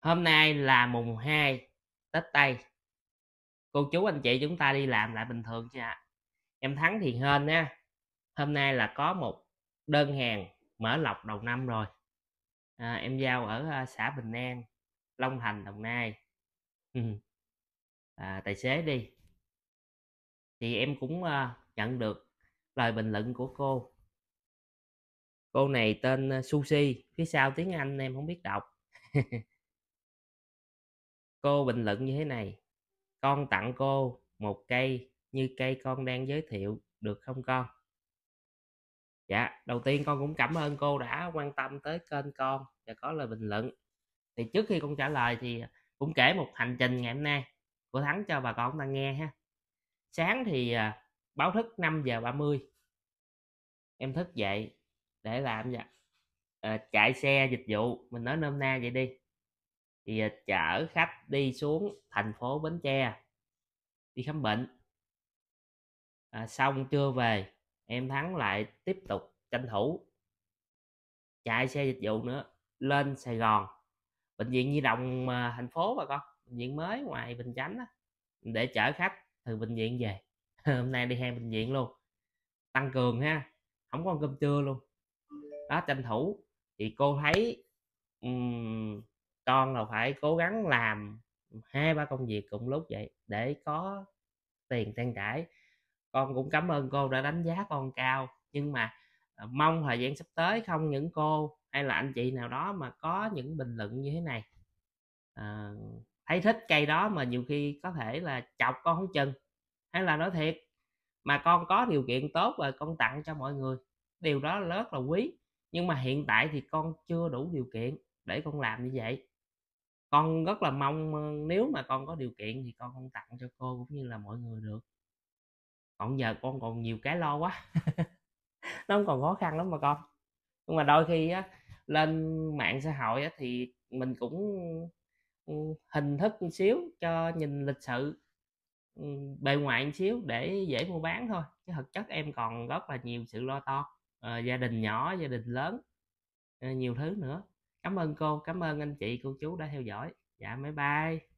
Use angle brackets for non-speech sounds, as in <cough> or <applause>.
hôm nay là mùng 2 Tết Tây cô chú anh chị chúng ta đi làm lại bình thường nha em Thắng thì hên nha hôm nay là có một đơn hàng mở lọc đầu năm rồi à, em giao ở à, xã Bình An Long Thành Đồng Nai ừ. à, tài xế đi thì em cũng à, nhận được lời bình luận của cô cô này tên à, Sushi phía sau tiếng Anh em không biết đọc <laughs> Cô bình luận như thế này. Con tặng cô một cây như cây con đang giới thiệu được không con? Dạ, đầu tiên con cũng cảm ơn cô đã quan tâm tới kênh con và có lời bình luận. Thì trước khi con trả lời thì cũng kể một hành trình ngày hôm nay của Thắng cho bà con ta nghe ha. Sáng thì à, báo thức năm giờ ba mươi, Em thức dậy để làm vậy. À, ờ, chạy xe dịch vụ, mình nói nôm na vậy đi thì à, chở khách đi xuống thành phố Bến Tre đi khám bệnh à, xong chưa về em Thắng lại tiếp tục tranh thủ chạy xe dịch vụ nữa lên Sài Gòn bệnh viện di động đồng à, thành phố bà con bệnh viện mới ngoài Bình Chánh đó, để chở khách từ bệnh viện về <laughs> hôm nay đi hai bệnh viện luôn tăng cường ha không có ăn cơm trưa luôn đó tranh thủ thì cô thấy um, con là phải cố gắng làm hai ba công việc cùng lúc vậy để có tiền trang trải con cũng cảm ơn cô đã đánh giá con cao nhưng mà ờ, mong thời gian sắp tới không những cô hay là anh chị nào đó mà có những bình luận như thế này à, thấy thích cây đó mà nhiều khi có thể là chọc con không chừng hay là nói thiệt mà con có điều kiện tốt rồi con tặng cho mọi người điều đó rất là quý nhưng mà hiện tại thì con chưa đủ điều kiện để con làm như vậy con rất là mong nếu mà con có điều kiện thì con không tặng cho cô cũng như là mọi người được còn giờ con còn nhiều cái lo quá <laughs> nó không còn khó khăn lắm mà con nhưng mà đôi khi á lên mạng xã hội á, thì mình cũng ừ, hình thức một xíu cho nhìn lịch sự ừ, bề ngoài một xíu để dễ mua bán thôi chứ thực chất em còn rất là nhiều sự lo to à, ờ, gia đình nhỏ gia đình lớn à, nhiều thứ nữa cảm ơn cô cảm ơn anh chị cô chú đã theo dõi dạ máy bay.